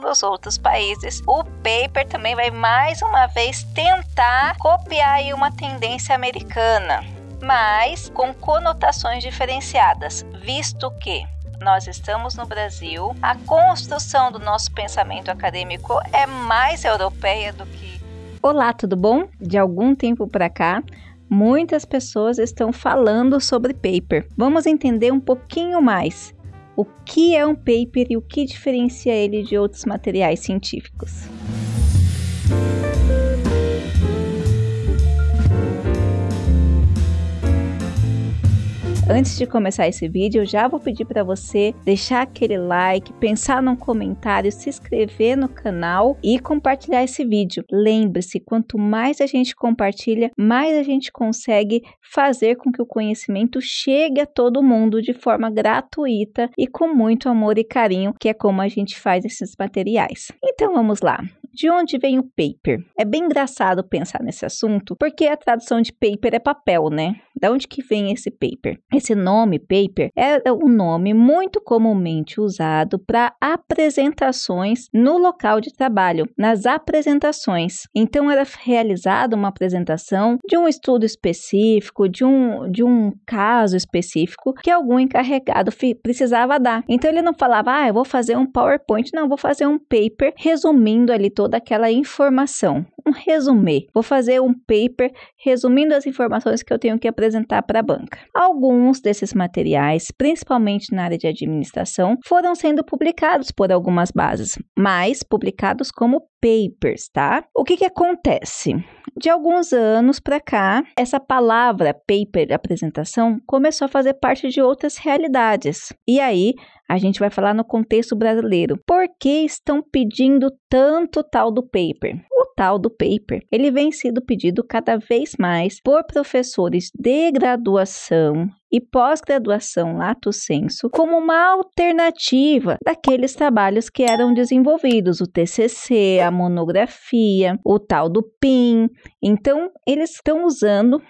dos outros países, o paper também vai mais uma vez tentar copiar uma tendência americana, mas com conotações diferenciadas, visto que nós estamos no Brasil, a construção do nosso pensamento acadêmico é mais europeia do que. Olá, tudo bom? De algum tempo para cá, muitas pessoas estão falando sobre paper. Vamos entender um pouquinho mais o que é um paper e o que diferencia ele de outros materiais científicos. Antes de começar esse vídeo, eu já vou pedir para você deixar aquele like, pensar num comentário, se inscrever no canal e compartilhar esse vídeo. Lembre-se, quanto mais a gente compartilha, mais a gente consegue fazer com que o conhecimento chegue a todo mundo de forma gratuita e com muito amor e carinho, que é como a gente faz esses materiais. Então vamos lá de onde vem o paper? É bem engraçado pensar nesse assunto, porque a tradução de paper é papel, né? Da onde que vem esse paper? Esse nome paper é, é um nome muito comumente usado para apresentações no local de trabalho, nas apresentações. Então era realizada uma apresentação de um estudo específico, de um de um caso específico que algum encarregado precisava dar. Então ele não falava: "Ah, eu vou fazer um PowerPoint", não, vou fazer um paper resumindo ali todo toda aquela informação. Um resumê, Vou fazer um paper resumindo as informações que eu tenho que apresentar para a banca. Alguns desses materiais, principalmente na área de administração, foram sendo publicados por algumas bases, mas publicados como papers, tá? O que, que acontece? De alguns anos para cá, essa palavra paper apresentação começou a fazer parte de outras realidades. E aí, a gente vai falar no contexto brasileiro. Por que estão pedindo tanto tal do paper? O tal do paper, ele vem sendo pedido cada vez mais por professores de graduação e pós-graduação lato sensu como uma alternativa daqueles trabalhos que eram desenvolvidos, o TCC, a monografia, o tal do PIN. Então, eles estão usando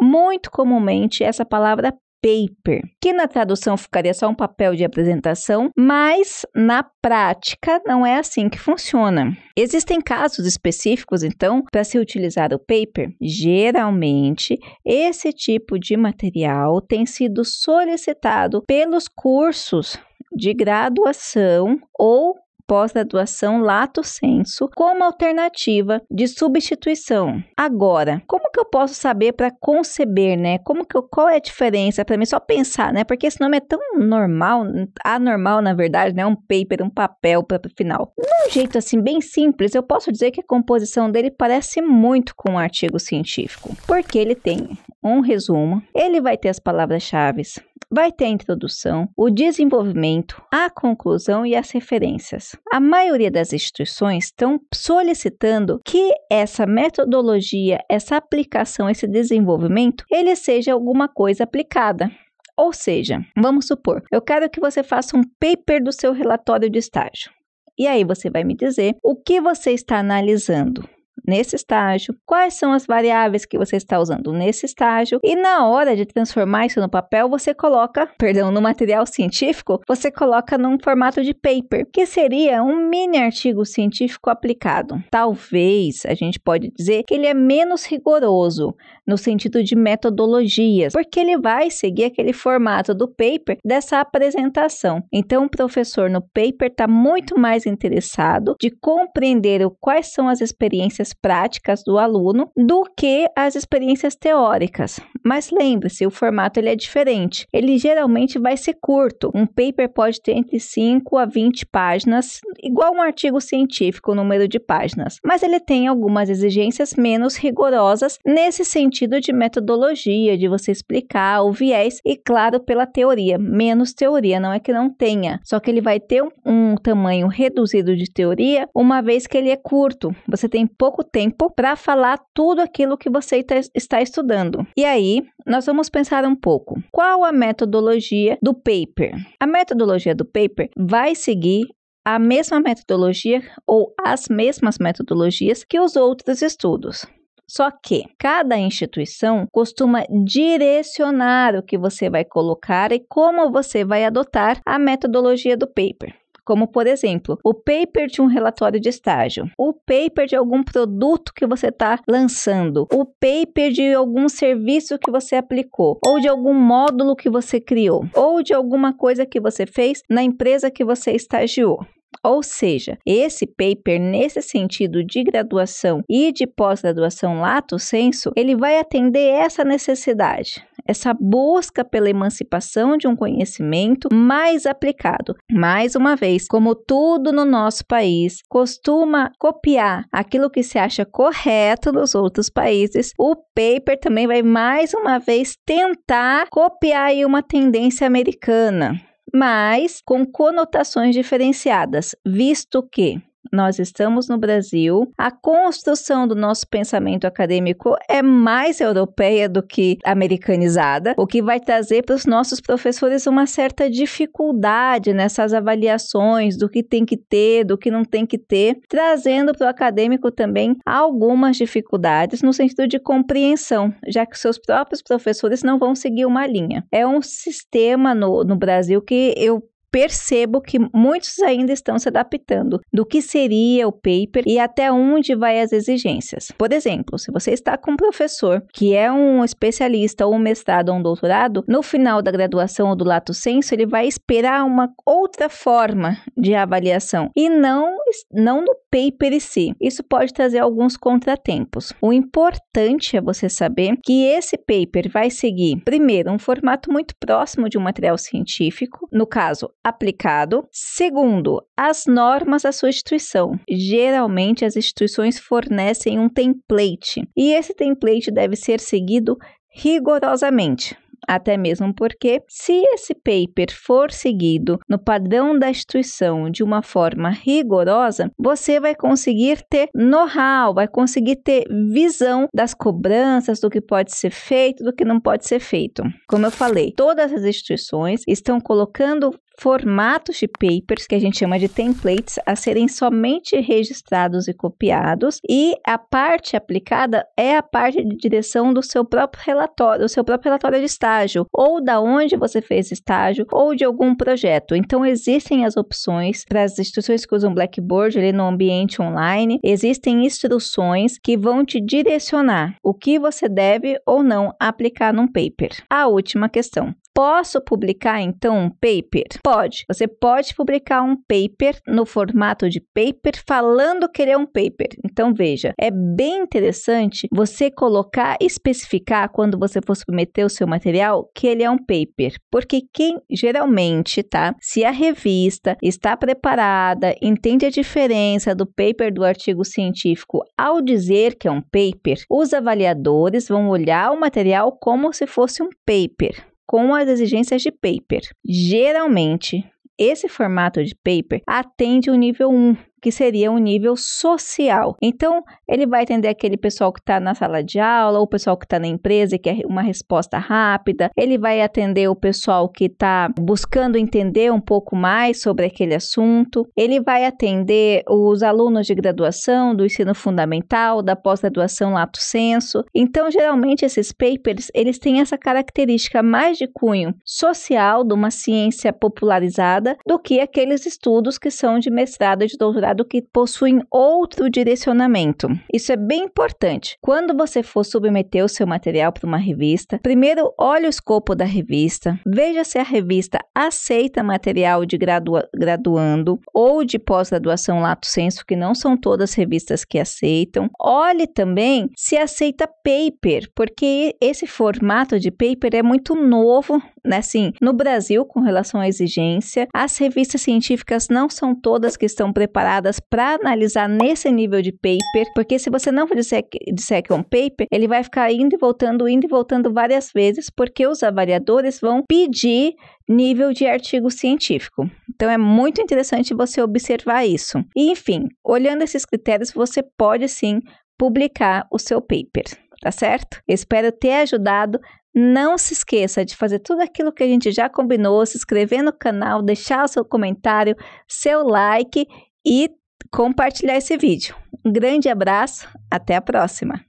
muito comumente essa palavra paper, que na tradução ficaria só um papel de apresentação, mas na prática não é assim que funciona. Existem casos específicos, então, para se utilizar o paper. Geralmente, esse tipo de material tem sido solicitado pelos cursos de graduação ou pós-graduação lato sensu como alternativa de substituição. Agora, como que eu posso saber para conceber, né? Como que eu, qual é a diferença para mim só pensar, né? Porque esse nome é tão normal, anormal na verdade, né? Um paper, um papel para final. De um jeito assim bem simples, eu posso dizer que a composição dele parece muito com um artigo científico, porque ele tem um resumo, ele vai ter as palavras-chave, vai ter a introdução, o desenvolvimento, a conclusão e as referências. A maioria das instituições estão solicitando que essa metodologia, essa aplicação, esse desenvolvimento, ele seja alguma coisa aplicada. Ou seja, vamos supor, eu quero que você faça um paper do seu relatório de estágio. E aí você vai me dizer o que você está analisando nesse estágio, quais são as variáveis que você está usando nesse estágio, e na hora de transformar isso no papel, você coloca, perdão, no material científico, você coloca num formato de paper, que seria um mini artigo científico aplicado. Talvez a gente pode dizer que ele é menos rigoroso no sentido de metodologias, porque ele vai seguir aquele formato do paper dessa apresentação. Então, o professor no paper está muito mais interessado de compreender quais são as experiências práticas do aluno do que as experiências teóricas. Mas lembre-se, o formato ele é diferente. Ele geralmente vai ser curto. Um paper pode ter entre 5 a 20 páginas, igual um artigo científico, o número de páginas. Mas ele tem algumas exigências menos rigorosas nesse sentido de metodologia, de você explicar o viés e, claro, pela teoria. Menos teoria, não é que não tenha, só que ele vai ter um, um tamanho reduzido de teoria, uma vez que ele é curto. Você tem pouco pouco tempo para falar tudo aquilo que você está estudando. E aí, nós vamos pensar um pouco. Qual a metodologia do paper? A metodologia do paper vai seguir a mesma metodologia ou as mesmas metodologias que os outros estudos. Só que cada instituição costuma direcionar o que você vai colocar e como você vai adotar a metodologia do paper como por exemplo, o paper de um relatório de estágio, o paper de algum produto que você está lançando, o paper de algum serviço que você aplicou, ou de algum módulo que você criou, ou de alguma coisa que você fez na empresa que você estagiou. Ou seja, esse paper, nesse sentido de graduação e de pós-graduação lato sensu, ele vai atender essa necessidade essa busca pela emancipação de um conhecimento mais aplicado. Mais uma vez, como tudo no nosso país costuma copiar aquilo que se acha correto nos outros países, o paper também vai mais uma vez tentar copiar uma tendência americana mas com conotações diferenciadas, visto que nós estamos no Brasil, a construção do nosso pensamento acadêmico é mais europeia do que americanizada, o que vai trazer para os nossos professores uma certa dificuldade nessas avaliações do que tem que ter, do que não tem que ter, trazendo para o acadêmico também algumas dificuldades no sentido de compreensão, já que seus próprios professores não vão seguir uma linha. É um sistema no, no Brasil que eu percebo que muitos ainda estão se adaptando do que seria o paper e até onde vai as exigências. Por exemplo, se você está com um professor que é um especialista ou um mestrado ou um doutorado, no final da graduação ou do lato senso, ele vai esperar uma outra forma de avaliação e não não no paper em si. Isso pode trazer alguns contratempos. O importante é você saber que esse paper vai seguir primeiro um formato muito próximo de um material científico, no caso aplicado. Segundo, as normas da sua instituição. Geralmente, as instituições fornecem um template e esse template deve ser seguido rigorosamente. Até mesmo porque, se esse paper for seguido no padrão da instituição de uma forma rigorosa, você vai conseguir ter know-how, vai conseguir ter visão das cobranças, do que pode ser feito, do que não pode ser feito. Como eu falei, todas as instituições estão colocando formatos de papers, que a gente chama de templates, a serem somente registrados e copiados, e a parte aplicada é a parte de direção do seu próprio relatório, do seu próprio relatório de estágio, ou da onde você fez estágio, ou de algum projeto. Então, existem as opções para as instituições que usam Blackboard ali no ambiente online, existem instruções que vão te direcionar o que você deve ou não aplicar num paper. A última questão: Posso publicar então um paper? Pode. Você pode publicar um paper no formato de paper falando que ele é um paper. Então veja, é bem interessante você colocar, especificar quando você for submeter o seu material que ele é um paper, porque quem geralmente, tá? Se a revista está preparada, entende a diferença do paper do artigo científico ao dizer que é um paper, os avaliadores vão olhar o material como se fosse um paper com as exigências de paper. Geralmente, esse formato de paper atende o nível 1, que seria um nível social. Então, ele vai atender aquele pessoal que está na sala de aula, o pessoal que está na empresa e quer uma resposta rápida, ele vai atender o pessoal que está buscando entender um pouco mais sobre aquele assunto, ele vai atender os alunos de graduação, do ensino fundamental, da pós-graduação lato senso. Então, geralmente, esses papers eles têm essa característica mais de cunho social, de uma ciência popularizada, do que aqueles estudos que são de mestrado e de doutorado doutorado que possuem outro direcionamento. Isso é bem importante. Quando você for submeter o seu material para uma revista, primeiro olhe o escopo da revista, veja se a revista aceita material de gradua graduando ou de pós-graduação lato senso, que não são todas as revistas que aceitam. Olhe também se aceita paper, porque esse formato de paper é muito novo né? Sim, no Brasil, com relação à exigência, as revistas científicas não são todas que estão preparadas para analisar nesse nível de paper, porque se você não disser que, disser que é um paper, ele vai ficar indo e voltando, indo e voltando várias vezes, porque os avaliadores vão pedir nível de artigo científico. Então é muito interessante você observar isso. E, enfim, olhando esses critérios, você pode sim publicar o seu paper tá certo? Espero ter ajudado não se esqueça de fazer tudo aquilo que a gente já combinou, se inscrever no canal, deixar o seu comentário, seu like e compartilhar esse vídeo. Um grande abraço, até a próxima!